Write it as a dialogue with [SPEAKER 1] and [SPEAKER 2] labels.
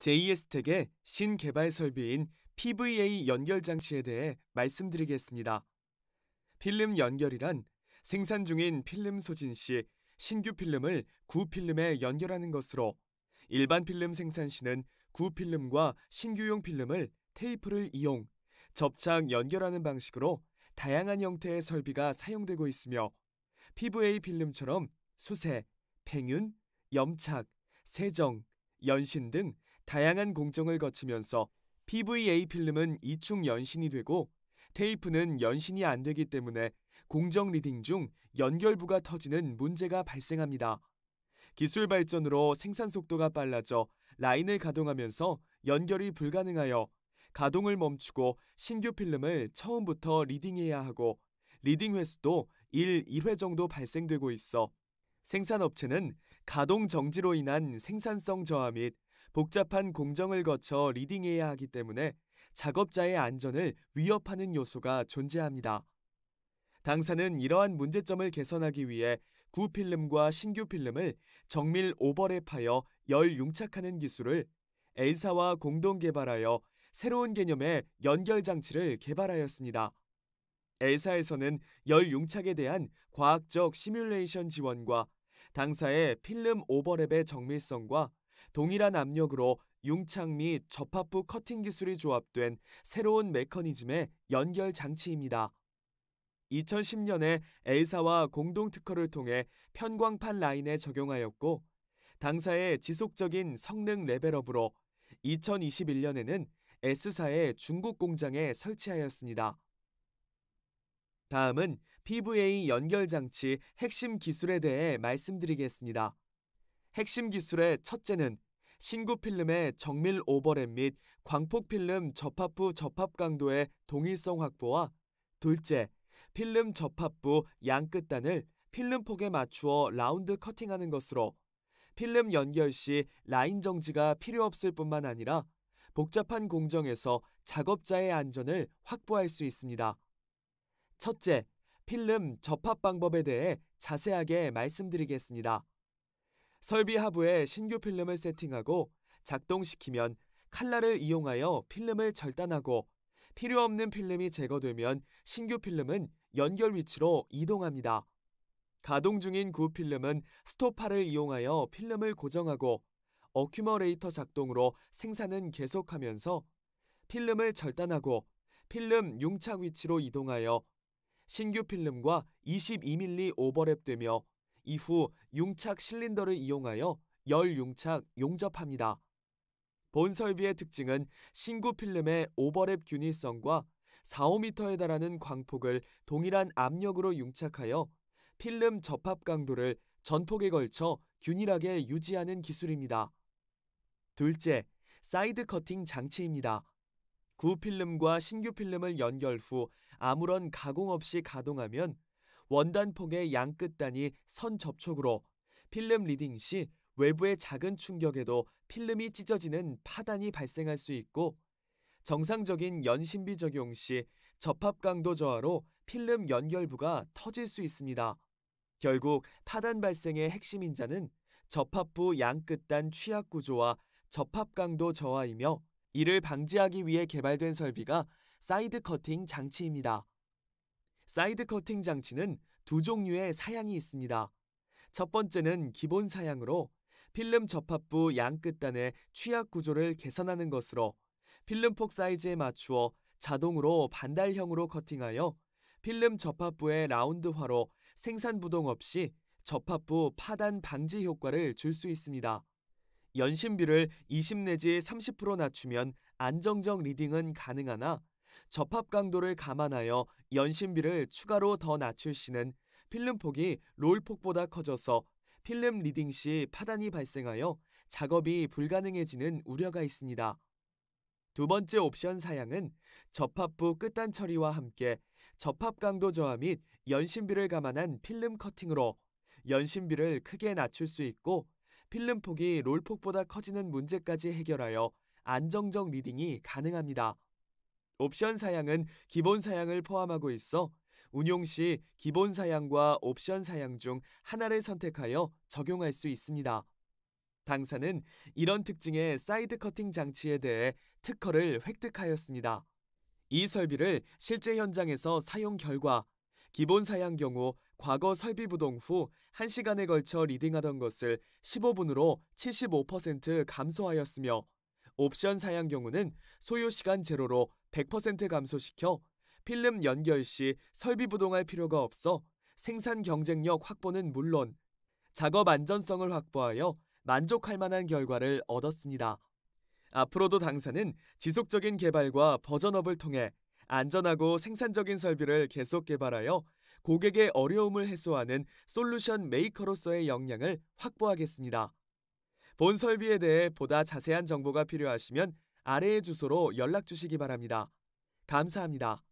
[SPEAKER 1] JS택의 신개발 설비인 PVA 연결 장치에 대해 말씀드리겠습니다. 필름 연결이란 생산 중인 필름 소진 시 신규 필름을 구필름에 연결하는 것으로 일반 필름 생산 시는 구필름과 신규용 필름을 테이프를 이용, 접착 연결하는 방식으로 다양한 형태의 설비가 사용되고 있으며 PVA 필름처럼 수세, 팽윤, 염착, 세정, 연신 등 다양한 공정을 거치면서 PVA 필름은 이충 연신이 되고 테이프는 연신이 안 되기 때문에 공정 리딩 중 연결부가 터지는 문제가 발생합니다. 기술 발전으로 생산 속도가 빨라져 라인을 가동하면서 연결이 불가능하여 가동을 멈추고 신규 필름을 처음부터 리딩해야 하고 리딩 횟수도 1, 2회 정도 발생되고 있어 생산업체는 가동 정지로 인한 생산성 저하 및 복잡한 공정을 거쳐 리딩해야 하기 때문에 작업자의 안전을 위협하는 요소가 존재합니다. 당사는 이러한 문제점을 개선하기 위해 구필름과 신규필름을 정밀 오버랩하여 열 융착하는 기술을 A사와 공동 개발하여 새로운 개념의 연결 장치를 개발하였습니다. A사에서는 열 융착에 대한 과학적 시뮬레이션 지원과 당사의 필름 오버랩의 정밀성과 동일한 압력으로 융창 및 접합부 커팅 기술이 조합된 새로운 메커니즘의 연결 장치입니다. 2010년에 A사와 공동 특허를 통해 편광판 라인에 적용하였고 당사의 지속적인 성능 레벨업으로 2021년에는 S사의 중국 공장에 설치하였습니다. 다음은 PVA 연결 장치 핵심 기술에 대해 말씀드리겠습니다. 핵심 기술의 첫째는 신구 필름의 정밀 오버랩 및 광폭 필름 접합 부 접합 강도의 동일성 확보와 둘째, 필름 접합부 양 끝단을 필름 폭에 맞추어 라운드 커팅하는 것으로 필름 연결 시 라인 정지가 필요 없을 뿐만 아니라 복잡한 공정에서 작업자의 안전을 확보할 수 있습니다. 첫째, 필름 접합 방법에 대해 자세하게 말씀드리겠습니다. 설비 하부에 신규 필름을 세팅하고 작동시키면 칼날을 이용하여 필름을 절단하고 필요 없는 필름이 제거되면 신규 필름은 연결 위치로 이동합니다. 가동 중인 구 필름은 스토파를 이용하여 필름을 고정하고 어큐머레이터 작동으로 생산은 계속하면서 필름을 절단하고 필름 융착 위치로 이동하여 신규 필름과 22mm 오버랩되며 이후 융착 실린더를 이용하여 열 융착 용접합니다. 본 설비의 특징은 신구 필름의 오버랩 균일성과 4~5m에 달하는 광폭을 동일한 압력으로 융착하여 필름 접합 강도를 전폭에 걸쳐 균일하게 유지하는 기술입니다. 둘째, 사이드 커팅 장치입니다. 구 필름과 신규 필름을 연결 후 아무런 가공 없이 가동하면 원단폭의 양끝단이 선 접촉으로 필름 리딩 시 외부의 작은 충격에도 필름이 찢어지는 파단이 발생할 수 있고 정상적인 연신비 적용 시 접합 강도 저하로 필름 연결부가 터질 수 있습니다. 결국 파단 발생의 핵심 인자는 접합부 양끝단 취약 구조와 접합 강도 저하이며 이를 방지하기 위해 개발된 설비가 사이드 커팅 장치입니다. 사이드 커팅 장치는 두 종류의 사양이 있습니다. 첫 번째는 기본 사양으로 필름 접합부 양 끝단의 취약 구조를 개선하는 것으로 필름 폭 사이즈에 맞추어 자동으로 반달형으로 커팅하여 필름 접합부의 라운드화로 생산 부동 없이 접합부 파단 방지 효과를 줄 수 있습니다. 연신비를 20 내지 30% 낮추면 안정적 리딩은 가능하나 접합 강도를 감안하여 연신비를 추가로 더 낮출 시는 필름 폭이 롤 폭보다 커져서 필름 리딩 시 파단이 발생하여 작업이 불가능해지는 우려가 있습니다. 두 번째 옵션 사양은 접합부 끝단 처리와 함께 접합 강도 저하 및 연신비를 감안한 필름 커팅으로 연신비를 크게 낮출 수 있고 필름 폭이 롤폭보다 커지는 문제까지 해결하여 안정적 리딩이 가능합니다. 옵션 사양은 기본 사양을 포함하고 있어 운용 시 기본 사양과 옵션 사양 중 하나를 선택하여 적용할 수 있습니다. 당사는 이런 특징의 사이드 커팅 장치에 대해 특허를 획득하였습니다. 이 설비를 실제 현장에서 사용 결과 기본 사양 경우 과거 설비 부동 후 1시간에 걸쳐 리딩하던 것을 15분으로 75% 감소하였으며 옵션 사양 경우는 소요 시간 제로로 100% 감소시켜 필름 연결 시 설비 부동할 필요가 없어 생산 경쟁력 확보는 물론 작업 안전성을 확보하여 만족할 만한 결과를 얻었습니다. 앞으로도 당사는 지속적인 개발과 버전업을 통해 안전하고 생산적인 설비를 계속 개발하여 고객의 어려움을 해소하는 솔루션 메이커로서의 역량을 확보하겠습니다. 본 설비에 대해 보다 자세한 정보가 필요하시면 아래의 주소로 연락 주시기 바랍니다. 감사합니다.